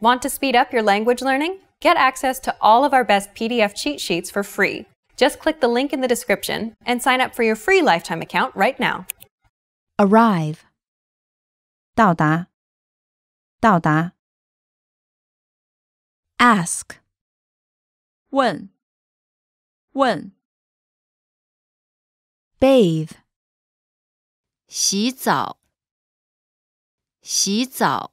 Want to speed up your language learning? Get access to all of our best PDF cheat sheets for free. Just click the link in the description and sign up for your free lifetime account right now. Arrive 到达到达 Ask 问问 Bathe 洗澡洗澡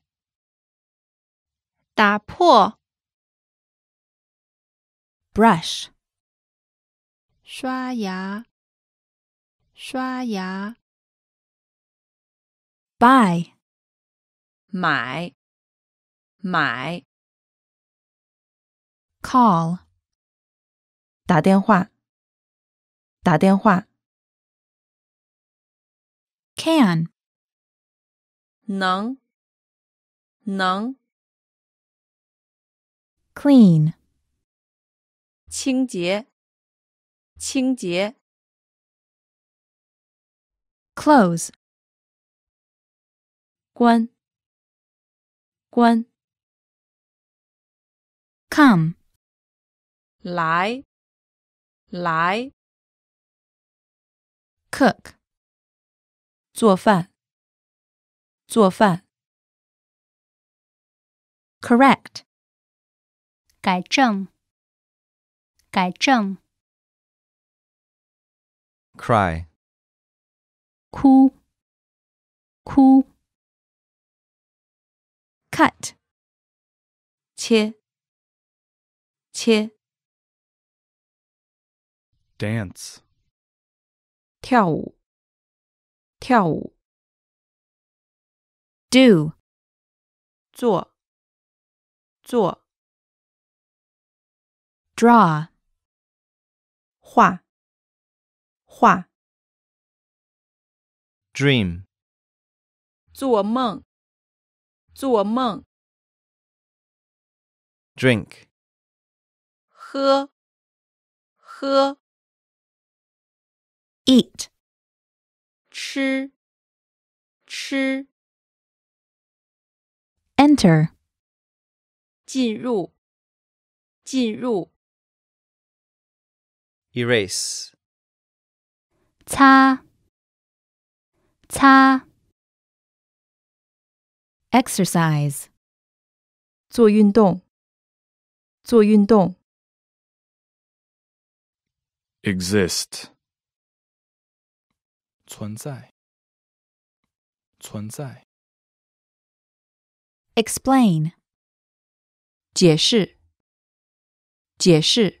打破，brush，刷牙，刷牙，buy，买，买，call，打电话，打电话，can，能，能。clean 清洁清洁 close 关关 come 来来 cook 做饭做饭 correct 改正，改正。Cry，哭，哭。Cut，切，切。Dance，跳舞，跳舞。Do，做，做。Draw. 画画 Dream. 做梦做梦 Drink. 喝喝 Eat. 吃吃 Enter. 进入进入 erase 擦擦 exercise 做运动做运动 exist 存在存在 explain 解释解释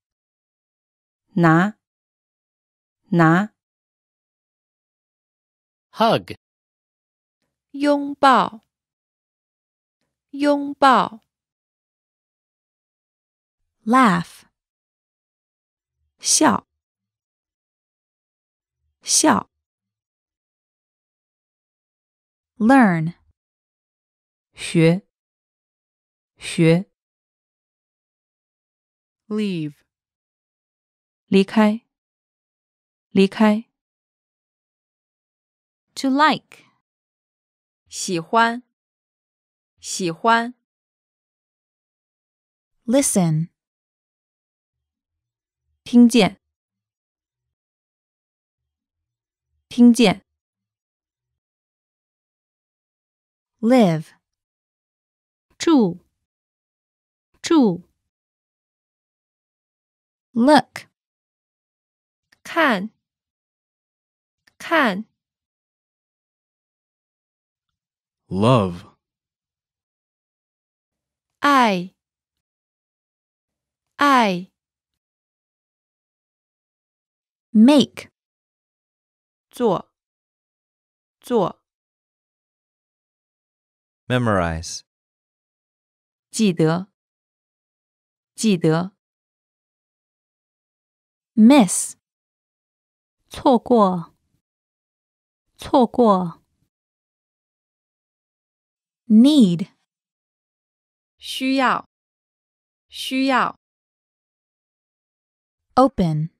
拿，拿。Hug，拥抱，拥抱。Laugh，笑，笑。Learn，学，学。Leave。离开，离开。To like，喜欢，喜欢。Listen，听见，听见。Live，住，住。Look。看，看。Love. 爱，爱。Make. 做，做。Memorize. 记得，记得。Miss 错过，错过。Need，需要，需要。Open，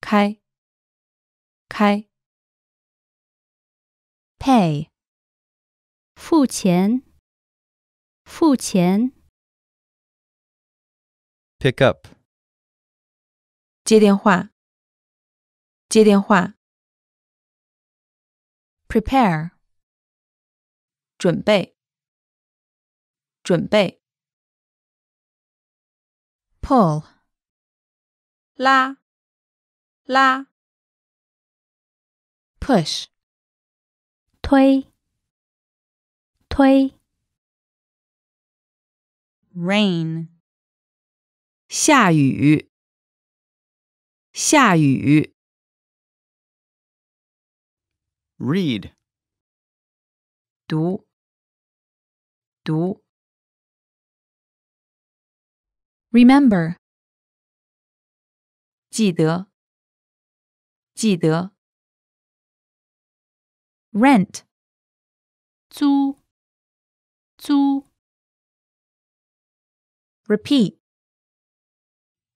开，开。Pay，付钱，付钱。Pick up，接电话。接电话。Prepare，准备。准备。Pull，拉。拉。Push，推。推。Rain，下雨。下雨。Read. Du. Du. Remember. 记得。记得。Rent. 租。租。Repeat.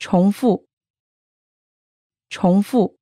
重复。重复。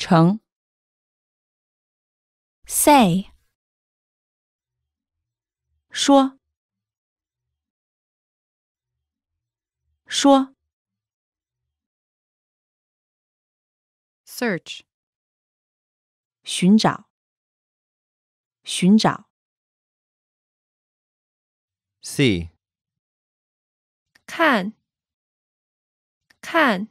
成。Say，说。说。Search，寻找。寻找。See，看。看。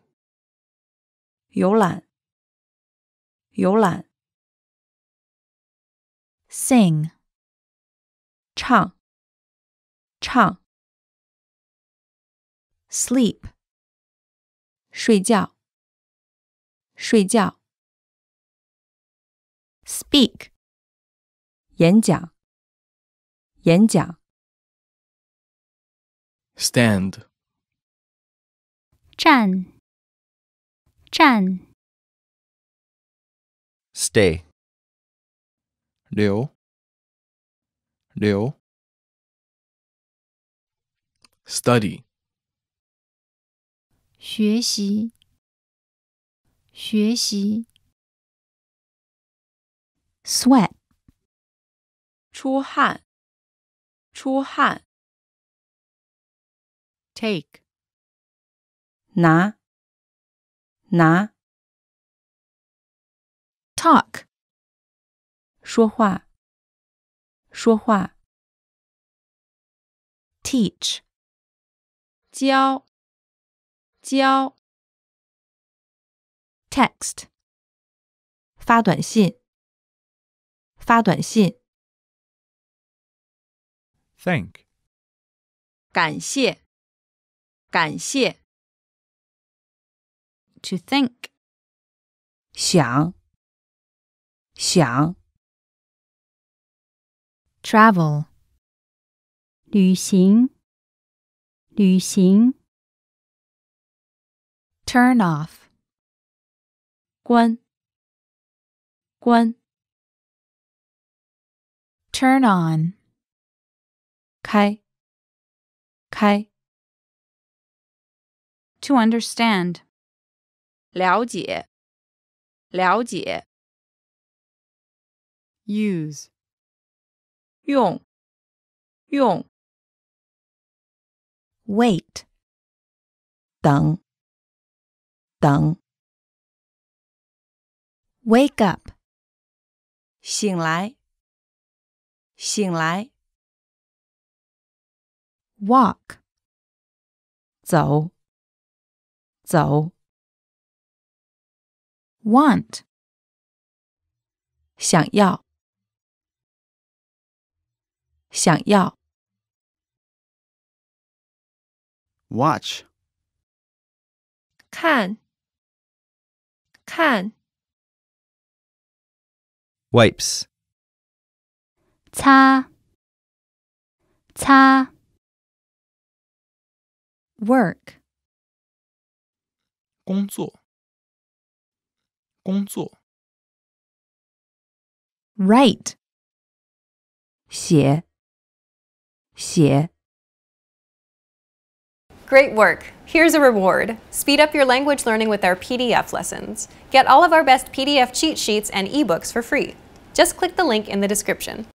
游览，游览。Sing，唱，唱。Sleep，睡觉，睡觉。Speak，演讲，演讲。Stand，站。站，stay，留，留，study，学习，学习，sweat，出汗，出汗，take，拿。拿，talk，说话，说话，teach，教，教，text，发短信，发短信，thank，感谢，感谢。to think. 想想 travel 旅行旅行 turn off 关关 turn on 开开 to understand 了解，了解。Use 用，用。Wait 等，等。Wake up 醒来，醒来。Walk 走，走。want 想要，想要。watch 看，看。wipes 擦，擦。work 工作，工作。write 写写 Great work! Here's a reward. Speed up your language learning with our PDF lessons. Get all of our best PDF cheat sheets and ebooks for free. Just click the link in the description.